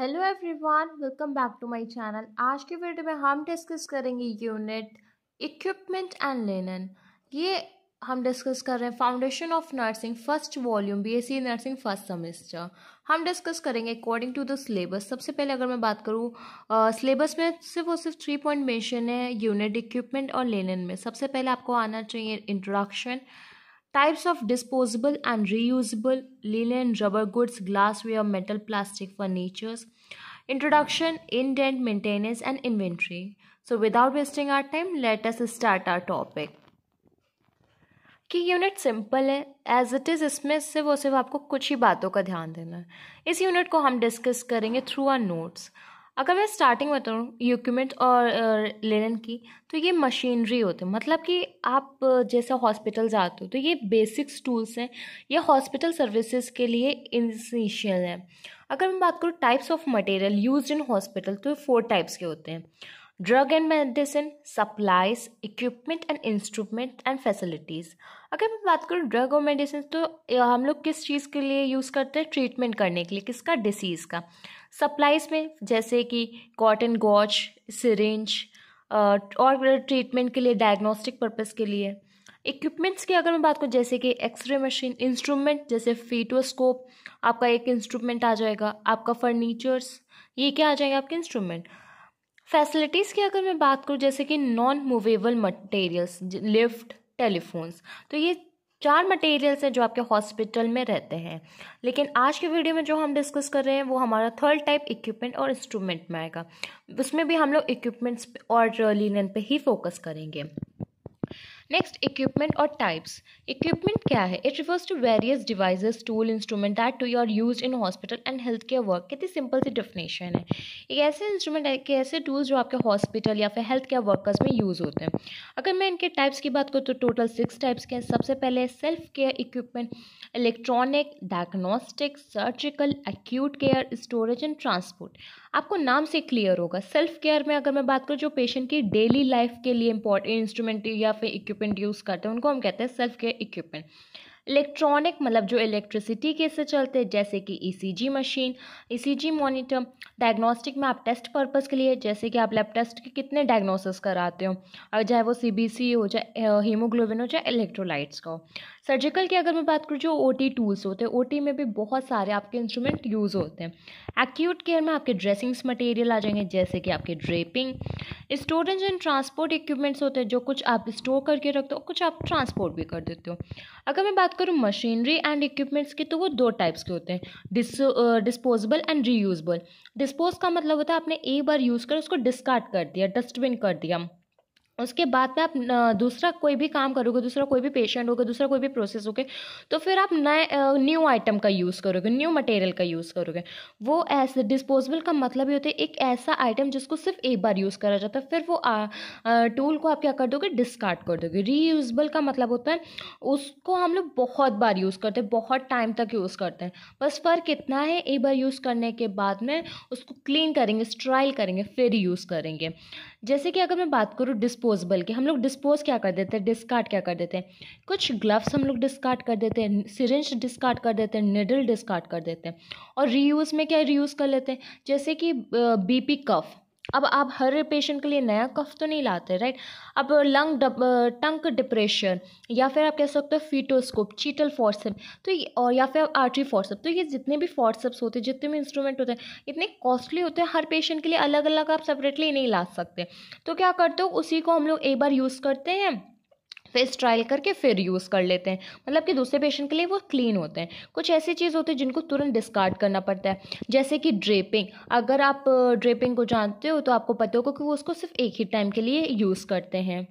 Hello everyone welcome back to my channel आज के video में हम डिस्कस करेंगे यूनिट इक्विपमेंट एंड लेनन ये हम डिस्कस कर रहे हैं foundation of nursing first volume BSc nursing first semester हम डिस्कस करेंगे अकॉर्डिंग टू द सिलेबस सबसे पहले अगर मैं बात करूँ सिलेबस में सिर्फ और सिर्फ थ्री पॉइंट मेंशन है यूनिट इक्विपमेंट और लेनन में सबसे पहले आपको आना चाहिए introduction Types of disposable and reusable linen, rubber goods, glassware, metal, plastic, furniture. Introduction, indent, maintenance, and inventory. So, without wasting our time, let us start our topic. कि unit simple है as it is इसमें सिर्फ और सिर्फ आपको कुछ ही बातों का ध्यान देना है इस यूनिट को हम डिस्कस करेंगे थ्रू आर नोट्स अगर मैं स्टार्टिंग बताऊँ यूक्यूमेंट और लेनन की तो ये मशीनरी होते हैं मतलब कि आप जैसे हॉस्पिटल जाते हो तो ये बेसिक्स टूल्स हैं ये हॉस्पिटल सर्विसेज के लिए इनिशियल हैं अगर मैं बात करूँ types of material use in hospital तो ये फोर टाइप्स के होते हैं drug and medicine supplies equipment and instrument and facilities अगर मैं बात करूँ ड्रग और मेडिसिन तो हम लोग किस चीज़ के लिए यूज़ करते हैं ट्रीटमेंट करने के लिए किसका डिसीज़ का सप्लाइज में जैसे कि कॉटन गॉच सिरिंज और ट्रीटमेंट के लिए डायग्नोस्टिक पर्पज़ के लिए इक्विपमेंट्स की अगर मैं बात करूँ जैसे कि एक्सरे मशीन इंस्ट्रूमेंट जैसे फीटोस्कोप आपका एक इंस्ट्रूमेंट आ जाएगा आपका फर्नीचर्स ये क्या आ जाएंगे आपके इंस्ट्रूमेंट फैसिलिटीज़ की अगर मैं बात करूँ जैसे कि non movable materials lift telephones तो ये चार मटेरियल्स हैं जो आपके हॉस्पिटल में रहते हैं लेकिन आज के वीडियो में जो हम डिस्कस कर रहे हैं वो हमारा थर्ड टाइप इक्विपमेंट और इंस्ट्रूमेंट में आएगा उसमें भी हम लोग इक्विपमेंट्स और लिनन पे ही फोकस करेंगे नेक्स्ट इक्विपमेंट और टाइप्स इक्विपमेंट क्या है it refers to various devices tool instrument that to your use in hospital and health care work कितनी सिंपल सी डेफिनेशन है एक ऐसे इंस्ट्रूमेंट है कि ऐसे टूल्स जो आपके हॉस्पिटल या फिर हेल्थ केयर वर्कर्स में यूज़ होते हैं अगर मैं इनके टाइप्स की बात करूँ तो टोटल सिक्स टाइप्स के हैं सबसे पहले self care equipment electronic diagnostic surgical acute care storage and transport आपको नाम से क्लियर होगा सेल्फ केयर में अगर मैं बात करूँ जो पेशेंट की डेली लाइफ के लिए इंपॉर्टेंट इंस्ट्रूमेंट या फिर इक्विपमेंट इक्विपमेंट यूज़ करते हैं उनको हम कहते हैं सेल्फ केयर इक्विपमेंट इलेक्ट्रॉनिक मतलब जो इलेक्ट्रिसिटी के से चलते हैं जैसे कि ECG machine ECG monitor diagnostic में आप टेस्ट पर्पस के लिए जैसे कि आप लैब टेस्ट के कितने डायग्नोसिस कराते हो और चाहे वो सीबीसी हो चाहे हीमोग्लोबिन हो चाहे इलेक्ट्रोलाइट्स का हो सर्जिकल की अगर मैं बात करूँ जो ओ टूल्स होते हैं ओ में भी बहुत सारे आपके इंस्ट्रूमेंट यूज़ होते हैं एक्यूट केयर में आपके ड्रेसिंग्स मटेरियल आ जाएंगे जैसे कि आपके draping storage and transport equipments होते हैं जो कुछ आप स्टोर करके रखते हो कुछ आप ट्रांसपोर्ट भी कर देते हो अगर मैं बात करूँ मशीनरी एंड इक्विपमेंट्स की तो वो दो टाइप्स के होते हैं dis disposable and reusable dispose का मतलब होता है आपने एक बार यूज़ कर उसको डिस्कार्ड कर दिया डस्टबिन कर दिया उसके बाद में आप दूसरा कोई भी काम करोगे दूसरा कोई भी पेशेंट होगा दूसरा कोई भी प्रोसेस होगा तो फिर आप नए न्यू आइटम का यूज़ करोगे न्यू मटेरियल का यूज़ करोगे वो ऐसे डिस्पोजेबल का मतलब ये होता है एक ऐसा आइटम जिसको सिर्फ एक बार यूज़ करा जाता है फिर वो आ, आ, टूल को आप क्या कर दोगे डिस्कार्ड कर दोगे रीयूजबल का मतलब होता है उसको हम लोग बहुत बार यूज़ करते हैं बहुत टाइम तक यूज़ करते हैं बस फ़र्क इतना है एक बार यूज़ करने के बाद में उसको क्लीन करेंगे स्ट्राइल करेंगे फिर यूज़ करेंगे जैसे कि अगर मैं बात करूँ डिस्पोजेबल की हम लोग डिस्पोज क्या कर देते हैं डिस्कार्ड क्या कर देते हैं कुछ ग्लव्स हम लोग डिस्कार्ड कर देते हैं सिरेंज डिस्कार्ड कर देते हैं निडल डिस्कार्ड कर देते हैं और रीयूज़ में क्या रीयूज़ कर लेते हैं जैसे कि बीपी कफ अब आप हर पेशेंट के लिए नया कफ तो नहीं लाते राइट अब लंग टंक डिप्रेशन या फिर आप कह सकते हो फीटोस्कोप चीटल फोर्सअप तो और या फिर आर्टरी फोर्सअप तो ये जितने भी फोर्सअप्स होते हैं जितने भी इंस्ट्रूमेंट होते हैं इतने कॉस्टली होते हैं हर पेशेंट के लिए अलग अलग आप सेपरेटली नहीं ला सकते तो क्या करते हो उसी को हम लोग एक बार यूज़ करते हैं फेस ट्रायल करके फिर यूज़ कर लेते हैं मतलब कि दूसरे पेशेंट के लिए वो क्लीन होते हैं कुछ ऐसी चीज़ होती है जिनको तुरंत डिस्कार्ड करना पड़ता है जैसे कि ड्रेपिंग अगर आप ड्रेपिंग को जानते हो तो आपको पता होगा कि वो उसको सिर्फ एक ही टाइम के लिए यूज़ करते हैं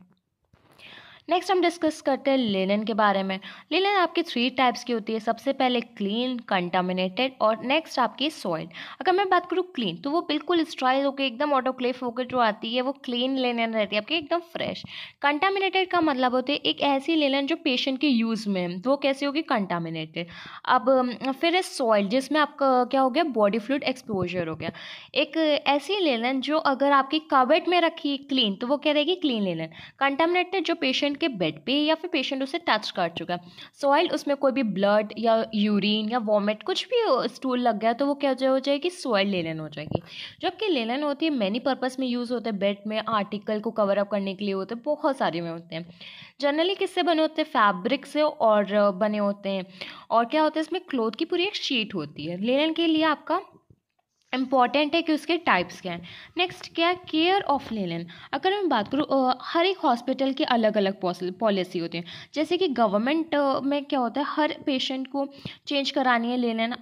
नेक्स्ट हम डिस्कस करते हैं लिनन के बारे में लिनन आपकी थ्री टाइप्स की होती है सबसे पहले क्लीन कंटामिनेटेड और नेक्स्ट आपकी सॉइल अगर मैं बात करूँ क्लीन तो वो बिल्कुल स्ट्राइल होकर एकदम ऑटोक्लेफ होकर जो आती है वो क्लीन लिनन रहती है आपकी एकदम फ्रेश कंटामिनेटेड का मतलब होता है एक ऐसी लिनन जो पेशेंट के यूज़ में तो वो कैसी होगी कंटामिनेटेड अब फिर है सॉइल जिसमें आपका क्या हो गया बॉडी फ्लूड एक्सपोजर हो गया एक ऐसी लेन जो अगर आपकी कबेट में रखी क्लीन तो वो क्या रहेगी क्लीन लेन कंटामिनेटेड जो पेशेंट पेशेंट के बेड पे या फिर पेशेंट उसे टच कर चुका है सॉइल उसमें कोई भी ब्लड या यूरिन या वॉमिट कुछ भी स्टूल लग गया तो वो क्या हो जाएगी सॉइल लेलन हो जाएगी जबकि लेलन होती है मैनी पर्पज़ में यूज़ होते हैं बेड में आर्टिकल को कवर अप करने के लिए होते हैं बहुत सारे में होते हैं जनरली किससे बने होते हैं फैब्रिक से और बने होते हैं और क्या होता है इसमें क्लोथ की पूरी एक शीट होती है लेलन के लिए आपका इम्पॉर्टेंट है कि उसके टाइप्स क्या हैं नेक्स्ट क्या है केयर ऑफ लेलन अगर मैं बात करूँ हर एक हॉस्पिटल की अलग अलग पॉलिसी होती है जैसे कि गवर्नमेंट में क्या होता है हर पेशेंट को चेंज करानी है linen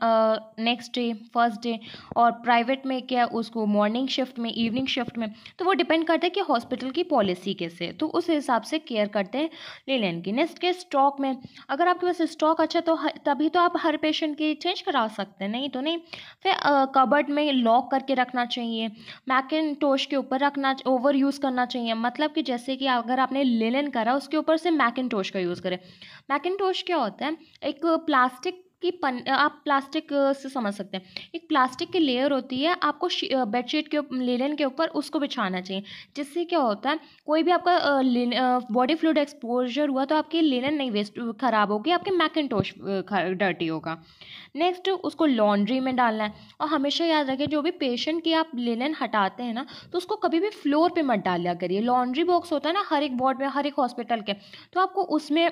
next day first day और प्राइवेट में क्या है उसको मॉर्निंग शिफ्ट में इवनिंग शिफ्ट में तो वो डिपेंड करता है कि हॉस्पिटल की पॉलिसी कैसे तो उस हिसाब से केयर करते हैं लेलन की नेक्स्ट के स्टॉक में अगर आपके पास स्टॉक अच्छा तो तभी तो आप हर पेशेंट की चेंज करा सकते हैं नहीं तो नहीं फिर कबर्ड में लॉक करके रखना चाहिए मैकिन टोश के ऊपर रखना ओवर यूज़ करना चाहिए मतलब कि जैसे कि अगर आपने लेलन करा उसके ऊपर से मैकिन टोश का यूज़ करें मैकिन टोश क्या होता है एक प्लास्टिक कि पन आप प्लास्टिक से समझ सकते हैं एक प्लास्टिक की लेयर होती है आपको बेडशीट के लेलन के ऊपर उसको बिछाना चाहिए जिससे क्या होता है कोई भी आपका बॉडी फ्लूड एक्सपोजर हुआ तो आपकी लेलन नहीं वेस्ट खराब होगी आपके मैकेटोश डर्टी होगा नेक्स्ट उसको लॉन्ड्री में डालना है और हमेशा याद रखें जो भी पेशेंट की आप लेलन हटाते हैं ना तो उसको कभी भी फ्लोर पर मत डाल करिए लॉन्ड्री बॉक्स होता है ना हर एक वार्ड में हर एक हॉस्पिटल के तो आपको उसमें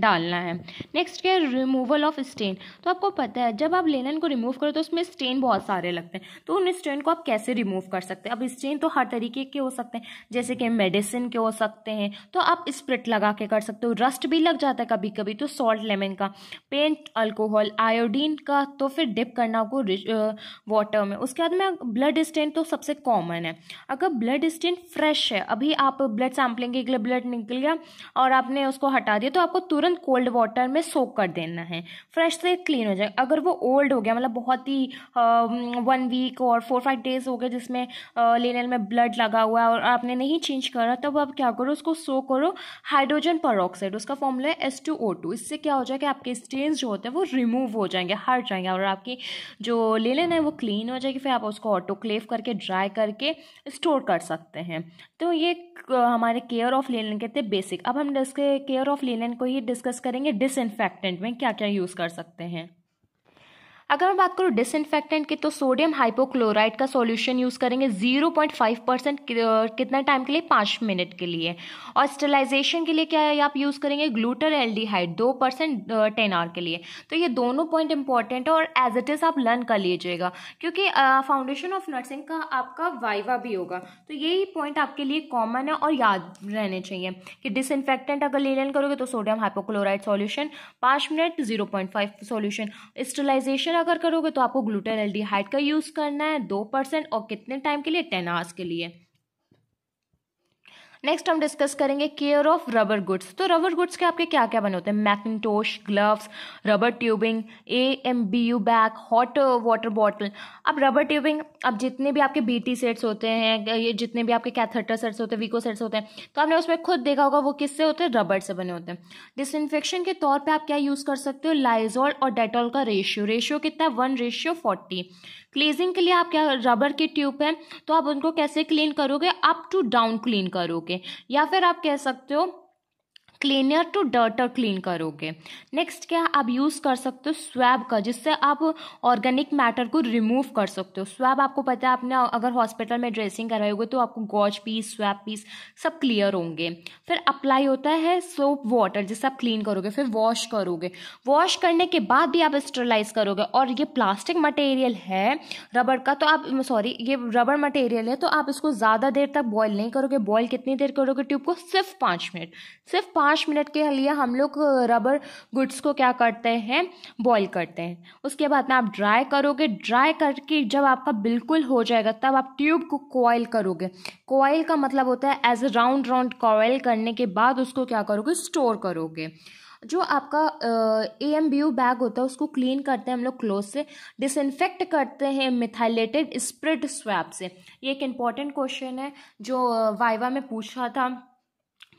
डालना है नेक्स्ट क्या है रिमूवल ऑफ स्टेन तो आपको पता है जब आप लेनन को रिमूव करो तो उसमें स्टेन बहुत सारे लगते हैं तो उन स्टेन को आप कैसे रिमूव कर सकते हैं अब स्टेन तो हर तरीके के हो सकते हैं जैसे कि मेडिसिन के हो सकते हैं तो आप स्प्रिट लगा के कर सकते हो रस्ट भी लग जाता है कभी कभी तो सॉल्ट लेमन का पेंट अल्कोहल आयोडीन का तो फिर डिप करना आपको वाटर में उसके बाद में ब्लड स्टेन तो सबसे कॉमन है अगर ब्लड स्टेन फ्रेश है अभी आप ब्लड सैम्पलिंग के लिए ब्लड निकल गया और आपने उसको हटा दिया तो आपको तुरंत तुरंत कोल्ड वाटर में सोक कर देना है फ्रेश से क्लीन हो जाए अगर वो ओल्ड हो गया मतलब बहुत ही वन वीक और फोर फाइव डेज हो गए जिसमें लेनल में ब्लड लगा हुआ है और आपने नहीं चेंज करा तब आप क्या करो उसको सो करो हाइड्रोजन पर उसका फॉर्मूला है एस टू ओ टू इससे क्या हो जाए कि आपके स्टेन जो होते हैं वो रिमूव हो जाएंगे हट जाएंगे और आपकी जो लेलन है वो क्लीन हो जाएगी फिर आप उसको ऑटोक्लेव करके ड्राई करके स्टोर कर सकते हैं तो ये हमारे केयर ऑफ लेलन कहते हैं बेसिक अब हम इसके केयर ऑफ लेलन को ही डिस्कस करेंगे डिसइनफेक्टेंट में क्या क्या यूज़ कर सकते हैं अगर मैं बात करूँ डिसइनफेक्टेंट की तो सोडियम हाइपोक्लोराइड का सॉल्यूशन यूज़ करेंगे 0.5 परसेंट कितना टाइम के लिए पाँच मिनट के लिए और स्टेलाइजेशन के लिए क्या है आप यूज़ करेंगे ग्लूटर एल्डिहाइड दो परसेंट टेन आवर के लिए तो ये दोनों पॉइंट इंपॉर्टेंट है और एज इट इज़ आप लर्न कर लीजिएगा क्योंकि फाउंडेशन ऑफ नर्सिंग का आपका वाइवा भी होगा तो यही पॉइंट आपके लिए कॉमन है और याद रहने चाहिए कि डिसइनफेक्टेंट अगर ले लेन करोगे तो सोडियम हाइपोक्लोराइड सोल्यूशन पाँच minute zero point five solution sterilization अगर करोगे तो आपको ग्लूटेन एल्डिहाइड का यूज़ करना है दो परसेंट और कितने टाइम के लिए टेन आवर्स के लिए नेक्स्ट हम डिस्कस करेंगे केयर ऑफ रबर गुड्स तो रबर गुड्स के आपके क्या क्या बने होते हैं mackintosh gloves rubber tubing A M B U bag hot water bottle अब रबर ट्यूबिंग अब जितने भी आपके बी टी सेट्स होते हैं ये जितने भी आपके कैथेटर सेट्स होते हैं वीको सेट्स होते हैं तो आपने उसमें खुद देखा होगा वो किससे होते हैं रबर से बने होते हैं डिसइनफेक्शन के तौर पर आप क्या यूज़ कर सकते हो लाइजॉल और डेटॉल का रेशियो रेशियो कितना वन रेशियो फोर्टी क्लीजिंग के लिए आप क्या रबर की ट्यूब है तो आप उनको कैसे क्लीन करोगे अप टू डाउन क्लीन करोगे ओके या फिर आप कह सकते हो क्लीनर टू डर्टर क्लीन करोगे नेक्स्ट क्या आप यूज़ कर सकते हो स्वैब का जिससे आप ऑर्गेनिक मैटर को रिमूव कर सकते हो स्वैब आपको पता है आपने अगर हॉस्पिटल में ड्रेसिंग कराओगे तो आपको गॉज पीस स्वैब पीस सब क्लियर होंगे फिर अप्लाई होता है सोप वाटर जिससे आप क्लीन करोगे फिर वॉश करोगे वॉश करने के बाद भी आप स्टरलाइज करोगे और ये प्लास्टिक मटेरियल है रबड़ का तो आप सॉरी ये रबड़ मटेरियल है तो आप इसको ज़्यादा देर तक बॉयल नहीं करोगे बॉयल कितनी देर करोगे ट्यूब को सिर्फ पाँच मिनट सिर्फ पाँच पाँच मिनट के लिए हम लोग रबर गुड्स को क्या करते हैं बॉईल करते हैं उसके बाद में आप ड्राई करोगे ड्राई करके जब आपका बिल्कुल हो जाएगा तब आप ट्यूब को कोयल करोगे कोयल का मतलब होता है as a round round coil करने के बाद उसको क्या करोगे स्टोर करोगे जो आपका A M B U bag होता है उसको क्लीन करते हैं हम लोग क्लोथ से डिसइनफेक्ट करते हैं मिथाइलेटेड स्प्रिड स्वैप से ये एक इम्पॉर्टेंट क्वेश्चन है जो वाइवा में पूछा था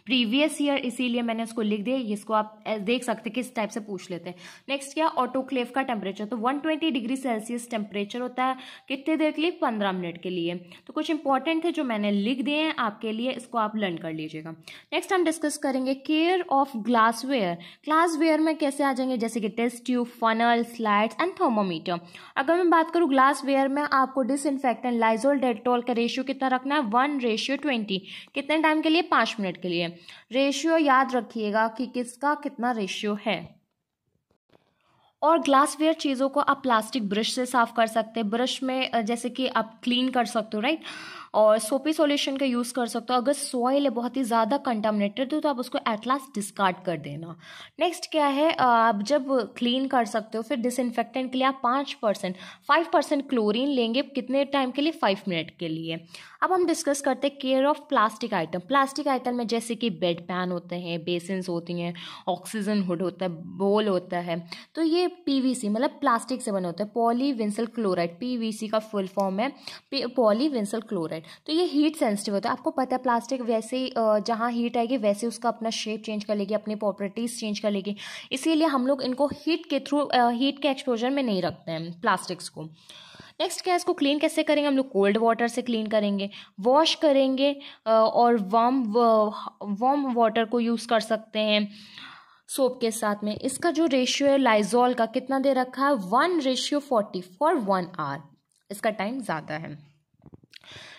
प्रीवियस ईयर इसीलिए मैंने उसको लिख दिया इसको आप देख सकते किस टाइप से पूछ लेते हैं नेक्स्ट क्या ऑटोक्लेव का टेम्परेचर तो 120 डिग्री सेल्सियस टेम्परेचर होता है कितने देर के लिए पंद्रह मिनट के लिए तो कुछ इंपॉर्टेंट है जो मैंने लिख दिए हैं आपके लिए इसको आप लर्न कर लीजिएगा नेक्स्ट हम डिस्कस करेंगे केयर ऑफ ग्लासवेयर ग्लासवेयर में कैसे आ जाएंगे जैसे कि test tube funnel slides and thermometer अगर मैं बात करूँ ग्लासवेयर में आपको इन्फेक्टेंट लाइजोल डेटोल का रेशियो कितना रखना है वन रेशियो ट्वेंटी कितने टाइम के लिए पाँच मिनट के लिए रेशियो याद रखिएगा कि किसका कितना रेशियो है और ग्लासवेयर चीज़ों को आप प्लास्टिक ब्रश से साफ़ कर सकते हैं ब्रश में जैसे कि आप क्लीन कर सकते हो राइट और सोपी सॉल्यूशन का यूज़ कर सकते हो अगर सॉइल है बहुत ही ज़्यादा कंटामिनेटेड हो तो आप उसको एट लास्ट डिस्कार्ड कर देना नेक्स्ट क्या है आप जब क्लीन कर सकते हो फिर डिसइनफेक्टेंट के लिए आप पाँच परसेंट फाइव परसेंट क्लोरीन लेंगे कितने टाइम के लिए फाइव मिनट के लिए अब हम डिस्कस करते हैं care of plastic item plastic item में जैसे कि बेड पैन होते हैं बेसिन्स होती हैं ऑक्सीजन हुड होता है बोल होता है तो ये पीवीसी मतलब प्लास्टिक से बना होता है पॉलीविंसल क्लोराइड पीवीसी का फुल फॉर्म है पॉलीविंसल क्लोराइड तो ये हीट सेंसिटिव होता है आपको पता है प्लास्टिक वैसे ही जहाँ हीट आएगी वैसे उसका अपना शेप चेंज कर लेगी अपनी प्रॉपर्टीज़ चेंज कर लेगी इसीलिए हम लोग इनको हीट के थ्रू हीट के एक्सपोजर में नहीं रखते हैं प्लास्टिक्स को नेक्स्ट क्या है इसको क्लीन कैसे करेंगे हम लोग कोल्ड वाटर से क्लीन करेंगे वॉश करेंगे और वार्म वार्म वाटर को यूज़ कर सकते हैं सोप के साथ में इसका जो रेशियो है लाइजॉल का कितना दे रखा है one ratio forty for one hour इसका टाइम ज़्यादा है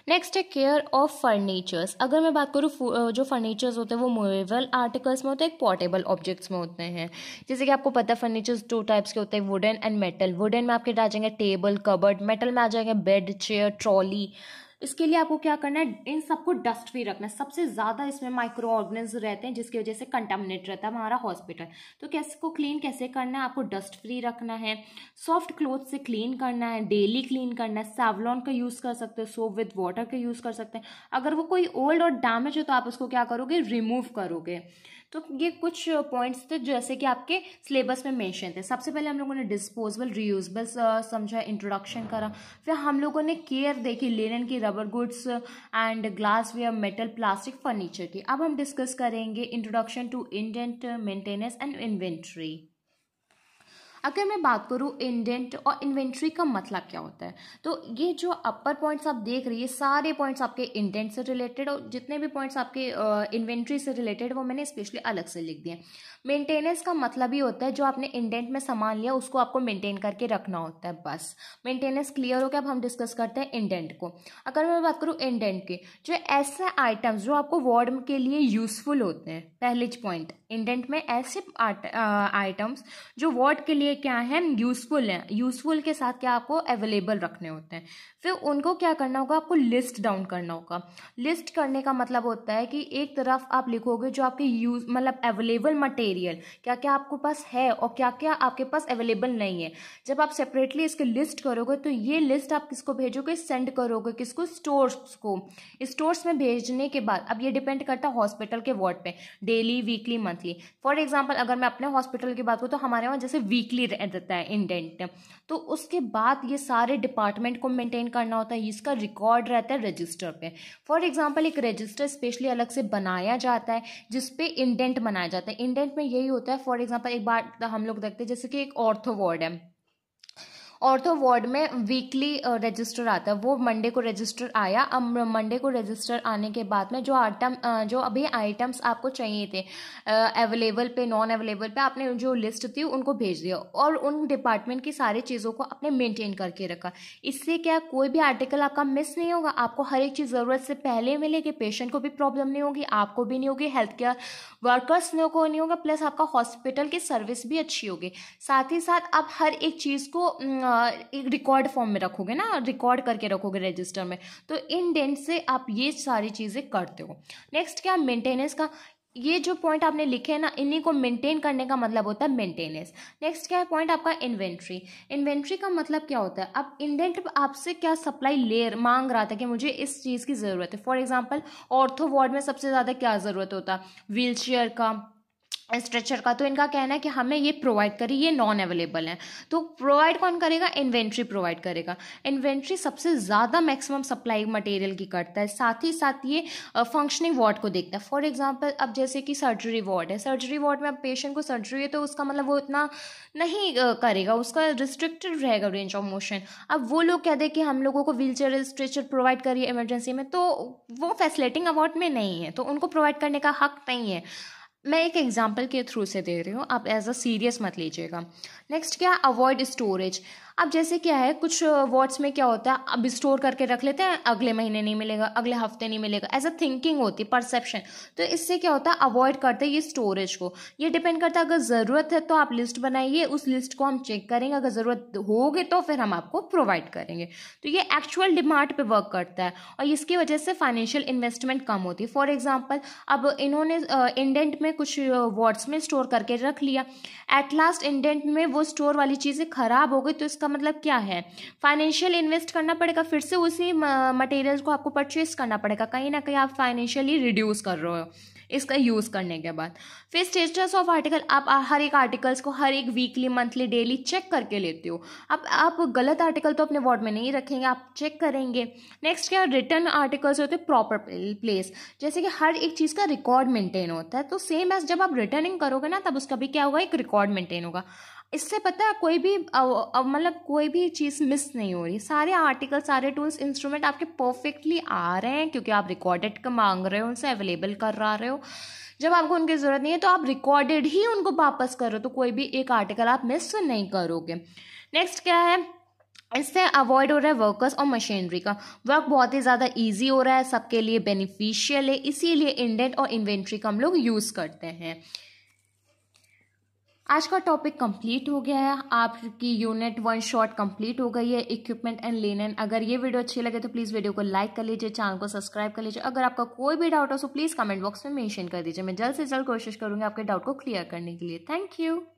नेक्स्ट है केयर ऑफ फर्नीचर्स अगर मैं बात करूँ जो फर्नीचर्स होते हैं वो मूवेबल आर्टिकल्स में होते हैं पोर्टेबल ऑब्जेक्ट्स में होते हैं जैसे कि आपको पता है फर्नीचर्स टू टाइप्स के होते हैं वुडन एंड मेटल वुडन में आपके आ जाएंगे टेबल कबर्ड मेटल में आ जाएंगे बेड चेयर ट्रॉली इसके लिए आपको क्या करना है इन सबको डस्ट फ्री रखना है सबसे ज़्यादा इसमें माइक्रो ऑर्गेनिज रहते हैं जिसकी वजह से कंटामिनेट रहता है हमारा हॉस्पिटल तो कैसे को क्लीन कैसे करना है आपको डस्ट फ्री रखना है सॉफ्ट क्लोथ से क्लीन करना है डेली क्लीन करना है सेवलॉन का यूज़ कर सकते हैं सोप विद वाटर का यूज़ कर सकते हैं अगर वो कोई ओल्ड और डैमेज हो तो आप उसको क्या करोगे रिमूव करोगे तो ये कुछ पॉइंट्स थे जैसे कि आपके सिलेबस में मेंशन थे सबसे पहले हम लोगों ने डिस्पोजेबल रीयूजबल समझा इंट्रोडक्शन करा फिर हम लोगों ने केयर देखी लेनन की rubber goods and glassware metal plastic furniture की अब हम डिस्कस करेंगे introduction to indent maintenance and inventory अगर मैं बात करूँ इंडेंट और इन्वेंट्री का मतलब क्या होता है तो ये जो अपर पॉइंट्स आप देख रही है सारे पॉइंट्स आपके इंडेंट से रिलेटेड और जितने भी पॉइंट्स आपके इन्वेंट्री से रिलेटेड वो मैंने स्पेशली अलग से लिख दिए मेंटेनेंस का मतलब ही होता है जो आपने इंडेंट में सामान लिया उसको आपको मेंटेन करके रखना होता है बस मेंटेनेंस क्लियर हो गया अब हम डिस्कस करते हैं इंडेंट को अगर मैं बात करूँ इंडेंट के जो ऐसे आइटम्स जो आपको वार्ड के लिए यूजफुल होते हैं पहले पॉइंट इंडेंट में ऐसे आइटम्स जो वर्ड के लिए क्या हैं यूजफुल हैं यूजफुल के साथ क्या आपको अवेलेबल रखने होते हैं फिर उनको क्या करना होगा आपको लिस्ट डाउन करना होगा लिस्ट करने का मतलब होता है कि एक तरफ आप लिखोगे जो आपके यूज मतलब अवेलेबल मटेरियल मटेरियल क्या क्या आपके पास है और क्या क्या आपके पास अवेलेबल नहीं है जब आप सेपरेटली इसके लिस्ट करोगे तो ये लिस्ट आप किसको भेजोगे सेंड करोगे किसको स्टोर्स को स्टोर्स में भेजने के बाद अब ये डिपेंड करता है हॉस्पिटल के वार्ड पे daily weekly monthly for example अगर मैं अपने हॉस्पिटल की बात करूँ तो हमारे वहाँ जैसे वीकली रहता है इंडेंट तो उसके बाद ये सारे डिपार्टमेंट को मेंटेन करना होता है इसका रिकॉर्ड रहता है रजिस्टर पे फॉर एग्जाम्पल एक रजिस्टर स्पेशली अलग से बनाया जाता है जिसपे इंडेंट बनाया जाता है इंडेंट में यही होता है फॉर एग्जाम्पल एक बार हम लोग देखते हैं जैसे कि एक ऑर्थो वर्ड है ऑर्थो तो वार्ड में वीकली रजिस्टर आता है वो मंडे को रजिस्टर आया अब मंडे को रजिस्टर आने के बाद में जो आइटम जो अभी आइटम्स आपको चाहिए थे अवेलेबल पे नॉन अवेलेबल पे आपने जो लिस्ट थी उनको भेज दिया और उन डिपार्टमेंट की सारी चीज़ों को आपने मेंटेन करके रखा इससे क्या कोई भी आर्टिकल आपका मिस नहीं होगा आपको हर एक चीज़ ज़रूरत से पहले मिलेगी पेशेंट को भी प्रॉब्लम नहीं होगी आपको भी नहीं होगी हेल्थ केयर वर्कर्स को नहीं होगा प्लस आपका हॉस्पिटल की सर्विस भी अच्छी होगी साथ ही साथ आप हर एक चीज़ को एक रिकॉर्ड फॉर्म में रखोगे ना रिकॉर्ड करके रखोगे रजिस्टर में तो इन डेंट से आप ये सारी चीज़ें करते हो नेक्स्ट क्या मेंटेनेंस का ये जो पॉइंट आपने लिखे हैं ना इन्हीं को मेंटेन करने का मतलब होता है मेंटेनेंस नेक्स्ट क्या है पॉइंट आपका इन्वेंट्री इन्वेंट्री का मतलब क्या होता है अब इंडेंट आपसे क्या सप्लाई लेयर मांग रहा था कि मुझे इस चीज़ की ज़रूरत है फॉर एग्जाम्पल ऑर्थो वार्ड में सबसे ज़्यादा क्या ज़रूरत होता है व्हील चेयर का स्ट्रेचर का तो इनका कहना है कि हमें ये प्रोवाइड करी ये नॉन अवेलेबल है तो प्रोवाइड कौन करेगा इन्वेंट्री प्रोवाइड करेगा इन्वेंट्री सबसे ज़्यादा मैक्सिमम सप्लाई मटेरियल की करता है साथ ही साथ ये फंक्शनिंग वार्ड को देखता है फॉर एग्जांपल अब जैसे कि सर्जरी वार्ड है सर्जरी वार्ड में अब पेशेंट को सर्जरी है तो उसका मतलब वो इतना नहीं करेगा उसका रिस्ट्रिक्टेड रहेगा रेंज ऑफ मोशन अब वो लोग कह दें कि हम लोगों को व्हील चेयर स्ट्रेचर प्रोवाइड करिए इमरजेंसी में तो वो फैसिलेटिंग अवार्ड में नहीं है तो उनको प्रोवाइड करने का हक नहीं है मैं एक एग्जाम्पल के थ्रू से दे रही हूँ आप एज अ सीरियस मत लीजिएगा नेक्स्ट क्या अवॉइड स्टोरेज अब जैसे क्या है कुछ वर्ड्स में क्या होता है अब स्टोर करके रख लेते हैं अगले महीने नहीं मिलेगा अगले हफ्ते नहीं मिलेगा एज अ थिंकिंग होती है परसेप्शन तो इससे क्या होता है अवॉइड करते हैं ये स्टोरेज को ये डिपेंड करता है अगर ज़रूरत है तो आप लिस्ट बनाइए उस लिस्ट को हम चेक करेंगे अगर ज़रूरत होगी तो फिर हम आपको प्रोवाइड करेंगे तो ये एक्चुअल डिमांड पर वर्क करता है और इसकी वजह से फाइनेंशियल इन्वेस्टमेंट कम होती है फॉर एग्जाम्पल अब इन्होंने इंडेंट में कुछ वर्ड्स में स्टोर करके रख लिया एट लास्ट इंडेंट में वो स्टोर वाली चीज़ें खराब हो गई तो इसका इसका मतलब क्या है फाइनेंशियल इन्वेस्ट करना पड़ेगा फिर से उसी मटेरियल को आपको परचेस करना पड़ेगा कहीं ना कहीं आप फाइनेंशियली रिड्यूस कर रहे हो इसका यूज़ करने के बाद फिर स्टेटस ऑफ आर्टिकल आप हर एक आर्टिकल्स को हर एक वीकली मंथली डेली चेक करके लेते हो अब आप गलत आर्टिकल तो अपने वार्ड में नहीं रखेंगे आप चेक करेंगे नेक्स्ट क्या रिटर्न आर्टिकल्स होते हैं प्रॉपर प्लेस जैसे कि हर एक चीज़ का रिकॉर्ड मेंटेन होता है तो सेम एज जब आप रिटर्निंग करोगे ना तब उसका भी क्या होगा एक रिकॉर्ड मेंटेन होगा इससे पता है कोई भी मतलब कोई भी चीज़ मिस नहीं हो रही सारे आर्टिकल सारे टूल्स इंस्ट्रूमेंट आपके परफेक्टली आ रहे हैं क्योंकि आप रिकॉर्डेड का मांग रहे हो उनसे अवेलेबल रहा रहे हो जब आपको उनकी ज़रूरत नहीं है तो आप रिकॉर्डेड ही उनको वापस कर रहे हो तो कोई भी एक आर्टिकल आप मिस नहीं करोगे नेक्स्ट क्या है इससे अवॉइड हो रहा है वर्कर्स और मशीनरी का वर्क बहुत ही ज़्यादा इजी हो रहा है सबके लिए बेनिफिशियल है इसीलिए इंडेंट और इन्वेंट्री का हम लोग यूज़ करते हैं आज का टॉपिक कंप्लीट हो गया है आपकी यूनिट वन शॉट कंप्लीट हो गई है इक्विपमेंट एंड लेन अगर ये वीडियो अच्छी लगे तो प्लीज़ वीडियो को लाइक कर लीजिए चैनल को सब्सक्राइब कर लीजिए अगर आपका कोई भी डाउट हो तो प्लीज़ कमेंट बॉक्स में मेंशन कर दीजिए मैं जल्द से जल्द कोशिश करूंगी आपके डाउट को क्लियर करने के लिए थैंक यू